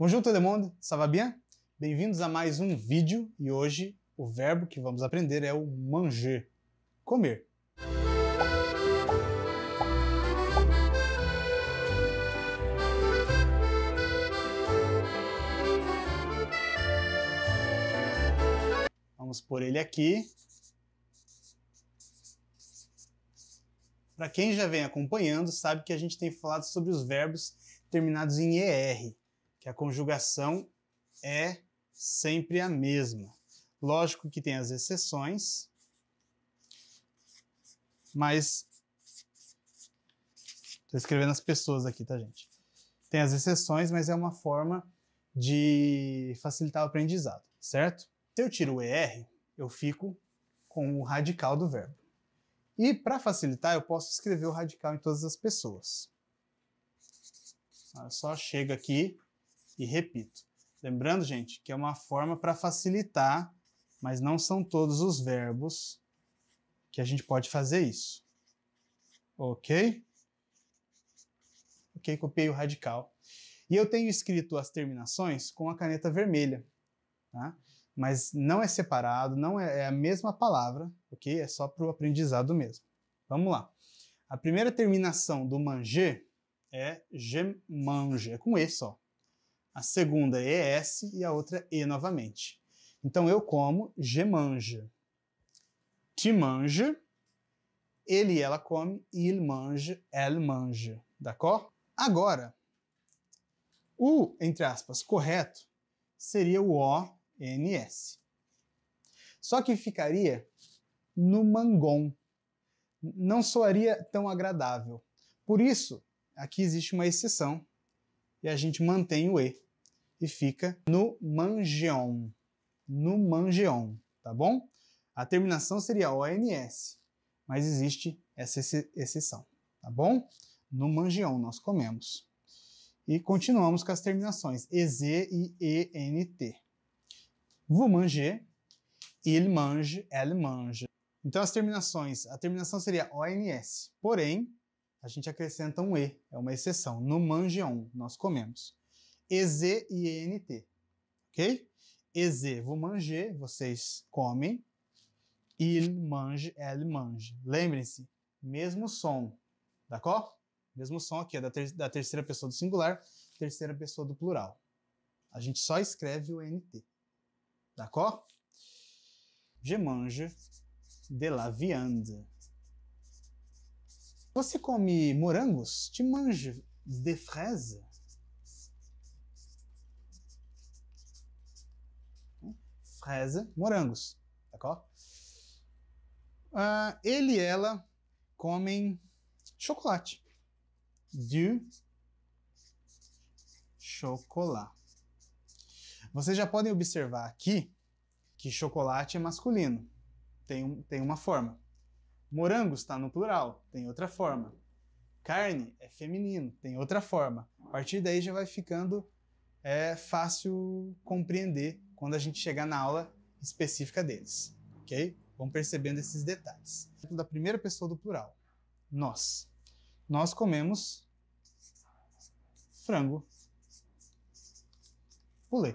Bonjour todo mundo, ça va bien? Bem-vindos a mais um vídeo e hoje o verbo que vamos aprender é o manger, comer. Vamos por ele aqui. Para quem já vem acompanhando, sabe que a gente tem falado sobre os verbos terminados em ER a conjugação é sempre a mesma. Lógico que tem as exceções, mas. Estou escrevendo as pessoas aqui, tá, gente? Tem as exceções, mas é uma forma de facilitar o aprendizado, certo? Se eu tiro o ER, eu fico com o radical do verbo. E para facilitar, eu posso escrever o radical em todas as pessoas. Só chega aqui e repito. Lembrando, gente, que é uma forma para facilitar, mas não são todos os verbos que a gente pode fazer isso. Ok? Ok, copiei o radical. E eu tenho escrito as terminações com a caneta vermelha, tá? mas não é separado, não é, é a mesma palavra, ok? É só para o aprendizado mesmo. Vamos lá. A primeira terminação do manger é je mange, é com e só. A segunda é ES e a outra é E novamente. Então eu como mange. Te mange. Ele e ela come, il mange, elle manja. D'accord? Agora, o, entre aspas, correto seria o ONS. Só que ficaria no mangon. Não soaria tão agradável. Por isso, aqui existe uma exceção e a gente mantém o E e fica no mangeon, no mangeon, tá bom? A terminação seria ONS, mas existe essa exceção, tá bom? No mangeon nós comemos. E continuamos com as terminações EZ e ENT. Vous manger, il mange, elle mange. Então as terminações, a terminação seria ONS, porém a gente acrescenta um E, é uma exceção. No manjeon, é nós comemos. EZ e ENT, ok? EZ, vou manger, vocês comem. Il mange, elle mange. Lembrem-se, mesmo som, d'accord? Mesmo som aqui, é da, ter da terceira pessoa do singular, terceira pessoa do plural. A gente só escreve o NT. D'accord? Je mange de la viande. Você come morangos? Te manjo de fraise? Fraise, morangos, Uh, ele e ela comem chocolate. Du chocolat. Vocês já podem observar aqui que chocolate é masculino. Tem, um, tem uma forma. Morango está no plural, tem outra forma. Carne é feminino, tem outra forma. A partir daí já vai ficando é, fácil compreender quando a gente chegar na aula específica deles, ok? Vão percebendo esses detalhes. Da primeira pessoa do plural, nós. Nós comemos frango. Pulê.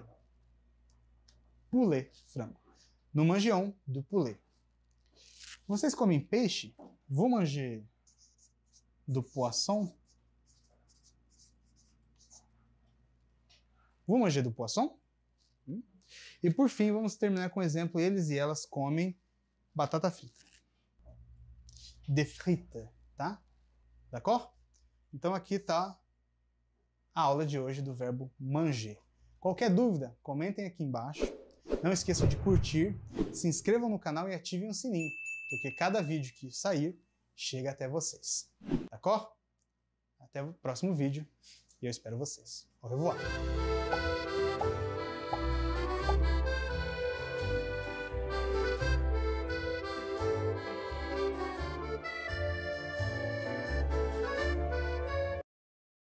Pulê, frango. No mangião do pulê. Vocês comem peixe? Vou manger do poisson? Vou manger do poisson? Hum? E por fim, vamos terminar com o um exemplo: eles e elas comem batata frita. De frita, tá? D'accord? Então aqui está a aula de hoje do verbo manger. Qualquer dúvida, comentem aqui embaixo. Não esqueçam de curtir, se inscrevam no canal e ativem o sininho porque cada vídeo que sair chega até vocês. Tá cor? Até o próximo vídeo e eu espero vocês. Au revoir!